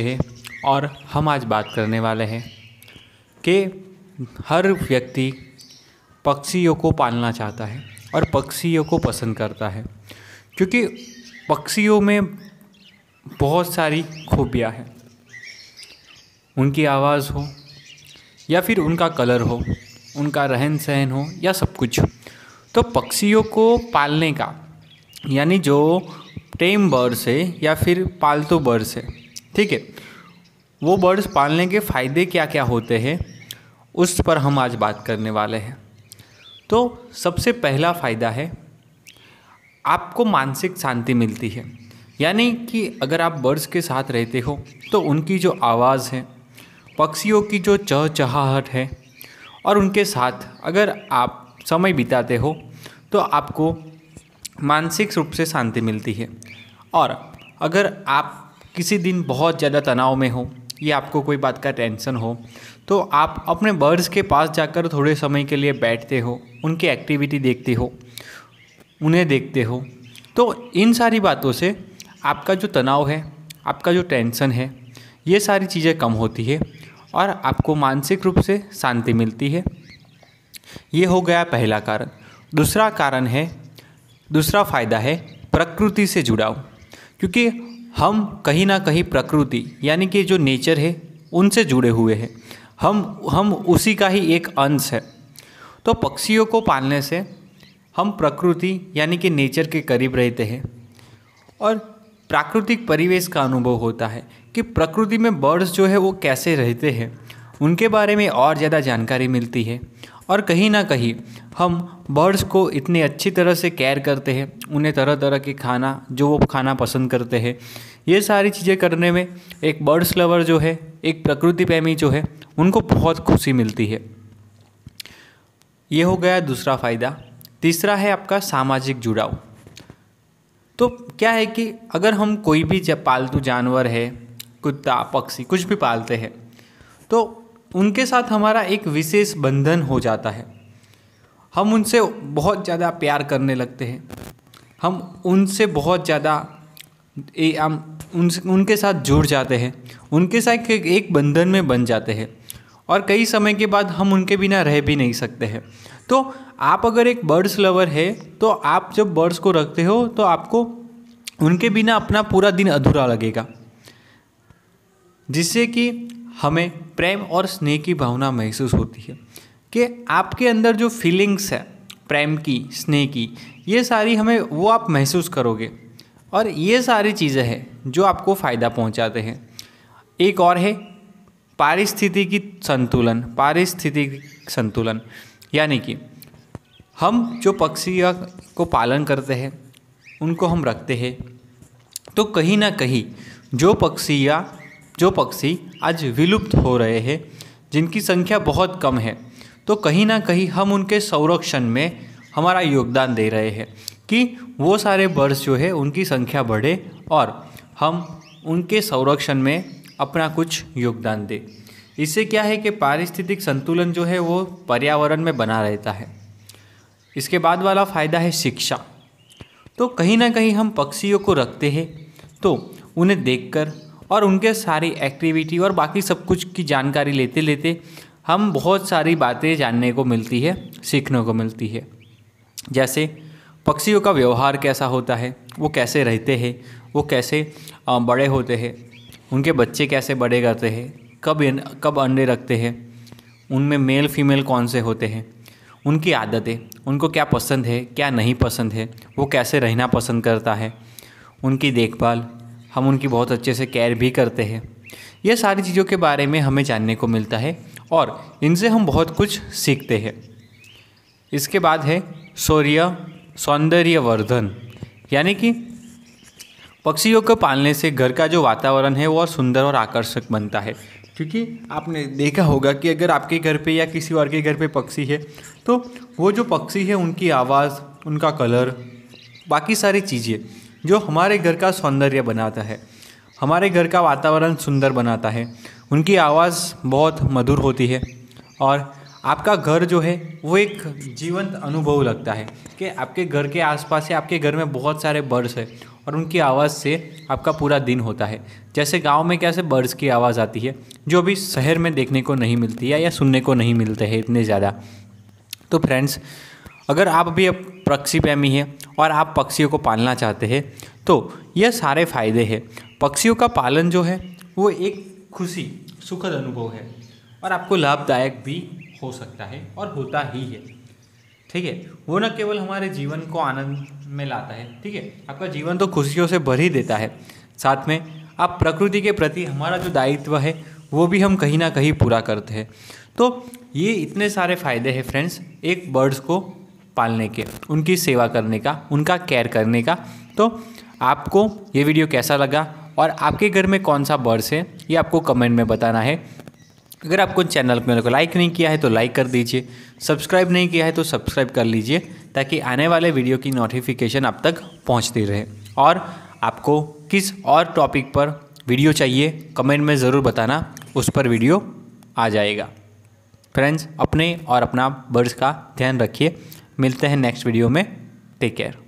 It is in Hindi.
हैं और हम आज बात करने वाले हैं कि हर व्यक्ति पक्षियों को पालना चाहता है और पक्षियों को पसंद करता है क्योंकि पक्षियों में बहुत सारी खूबियाँ हैं उनकी आवाज़ हो या फिर उनका कलर हो उनका रहन सहन हो या सब कुछ तो पक्षियों को पालने का यानी जो टेम बर्ड्स है या फिर पालतू बर्ड्स है ठीक है वो बर्ड्स पालने के फ़ायदे क्या क्या होते हैं उस पर हम आज बात करने वाले हैं तो सबसे पहला फ़ायदा है आपको मानसिक शांति मिलती है यानी कि अगर आप बर्ड्स के साथ रहते हो तो उनकी जो आवाज़ है पक्षियों की जो चहचहाहट है और उनके साथ अगर आप समय बिताते हो तो आपको मानसिक रूप से शांति मिलती है और अगर आप किसी दिन बहुत ज़्यादा तनाव में हो या आपको कोई बात का टेंशन हो तो आप अपने बर्ड्स के पास जाकर थोड़े समय के लिए बैठते हो उनकी एक्टिविटी देखते हो उन्हें देखते हो तो इन सारी बातों से आपका जो तनाव है आपका जो टेंशन है ये सारी चीज़ें कम होती है और आपको मानसिक रूप से शांति मिलती है ये हो गया पहला कारण दूसरा कारण है दूसरा फ़ायदा है प्रकृति से जुड़ाव क्योंकि हम कहीं ना कहीं प्रकृति यानी कि जो नेचर है उनसे जुड़े हुए हैं हम हम उसी का ही एक अंश है तो पक्षियों को पालने से हम प्रकृति यानी कि नेचर के करीब रहते हैं और प्राकृतिक परिवेश का अनुभव होता है कि प्रकृति में बर्ड्स जो है वो कैसे रहते हैं उनके बारे में और ज़्यादा जानकारी मिलती है और कहीं ना कहीं हम बर्ड्स को इतने अच्छी तरह से केयर करते हैं उन्हें तरह तरह के खाना जो वो खाना पसंद करते हैं ये सारी चीज़ें करने में एक बर्ड्स लवर जो है एक प्रकृति प्रेमी जो है उनको बहुत खुशी मिलती है ये हो गया दूसरा फ़ायदा तीसरा है आपका सामाजिक जुड़ाव तो क्या है कि अगर हम कोई भी जब पालतू जानवर है कुत्ता पक्षी कुछ भी पालते हैं तो उनके साथ हमारा एक विशेष बंधन हो जाता है हम उनसे बहुत ज़्यादा प्यार करने लगते हैं हम उनसे बहुत ज़्यादा हम उन उनके साथ जुड़ जाते हैं उनके साथ एक बंधन में बन जाते हैं और कई समय के बाद हम उनके बिना रह भी नहीं सकते हैं तो आप अगर एक बर्ड्स लवर है तो आप जब बर्ड्स को रखते हो तो आपको उनके बिना अपना पूरा दिन अधूरा लगेगा जिससे कि हमें प्रेम और स्नेह की भावना महसूस होती है कि आपके अंदर जो फीलिंग्स है प्रेम की स्नेह की ये सारी हमें वो आप महसूस करोगे और ये सारी चीज़ें हैं जो आपको फ़ायदा पहुंचाते हैं एक और है पारिस्थिति की संतुलन पारिस्थिति संतुलन यानी कि हम जो पक्षी को पालन करते हैं उनको हम रखते हैं तो कहीं ना कहीं जो पक्षियाँ जो पक्षी आज विलुप्त हो रहे हैं जिनकी संख्या बहुत कम है तो कहीं ना कहीं हम उनके संरक्षण में हमारा योगदान दे रहे हैं कि वो सारे बर्ड्स जो है उनकी संख्या बढ़े और हम उनके संरक्षण में अपना कुछ योगदान दें इससे क्या है कि पारिस्थितिक संतुलन जो है वो पर्यावरण में बना रहता है इसके बाद वाला फ़ायदा है शिक्षा तो कहीं ना कहीं हम पक्षियों को रखते हैं तो उन्हें देखकर और उनके सारी एक्टिविटी और बाकी सब कुछ की जानकारी लेते लेते हम बहुत सारी बातें जानने को मिलती है सीखने को मिलती है जैसे पक्षियों का व्यवहार कैसा होता है वो कैसे रहते हैं वो कैसे बड़े होते हैं उनके बच्चे कैसे बड़े करते हैं कब कब अंडे रखते हैं उनमें मेल फीमेल कौन से होते हैं उनकी आदतें उनको क्या पसंद है क्या नहीं पसंद है वो कैसे रहना पसंद करता है उनकी देखभाल हम उनकी बहुत अच्छे से केयर भी करते हैं यह सारी चीज़ों के बारे में हमें जानने को मिलता है और इनसे हम बहुत कुछ सीखते हैं इसके बाद है सौंदर्य सौंदर्यवर्धन यानी कि पक्षियों को पालने से घर का जो वातावरण है वो और सुंदर और आकर्षक बनता है क्योंकि आपने देखा होगा कि अगर आपके घर पे या किसी और के घर पे पक्षी है तो वो जो पक्षी है उनकी आवाज़ उनका कलर बाकी सारी चीज़ें जो हमारे घर का सौंदर्य बनाता है हमारे घर का वातावरण सुंदर बनाता है उनकी आवाज़ बहुत मधुर होती है और आपका घर जो है वो एक जीवंत अनुभव लगता है कि आपके घर के आसपास से आपके घर में बहुत सारे बर्ड्स है और उनकी आवाज़ से आपका पूरा दिन होता है जैसे गांव में कैसे बर्ड्स की आवाज़ आती है जो अभी शहर में देखने को नहीं मिलती है या सुनने को नहीं मिलते हैं इतने ज़्यादा तो फ्रेंड्स अगर आप भी अब पक्षी प्रेमी हैं और आप पक्षियों को पालना चाहते हैं तो यह सारे फायदे हैं पक्षियों का पालन जो है वो एक खुशी सुखद अनुभव है और आपको लाभदायक भी हो सकता है और होता ही है ठीक है वो न केवल हमारे जीवन को आनंद में लाता है ठीक है आपका जीवन तो खुशियों से भर ही देता है साथ में आप प्रकृति के प्रति हमारा जो दायित्व है वो भी हम कहीं ना कहीं पूरा करते हैं तो ये इतने सारे फायदे हैं फ्रेंड्स एक बर्ड्स को पालने के उनकी सेवा करने का उनका केयर करने का तो आपको ये वीडियो कैसा लगा और आपके घर में कौन सा बर्ड्स है ये आपको कमेंट में बताना है अगर आपको चैनल को लाइक नहीं किया है तो लाइक कर दीजिए सब्सक्राइब नहीं किया है तो सब्सक्राइब कर लीजिए ताकि आने वाले वीडियो की नोटिफिकेशन आप तक पहुंचती रहे और आपको किस और टॉपिक पर वीडियो चाहिए कमेंट में ज़रूर बताना उस पर वीडियो आ जाएगा फ्रेंड्स अपने और अपना बर्ड्स का ध्यान रखिए मिलते हैं नेक्स्ट वीडियो में टेक केयर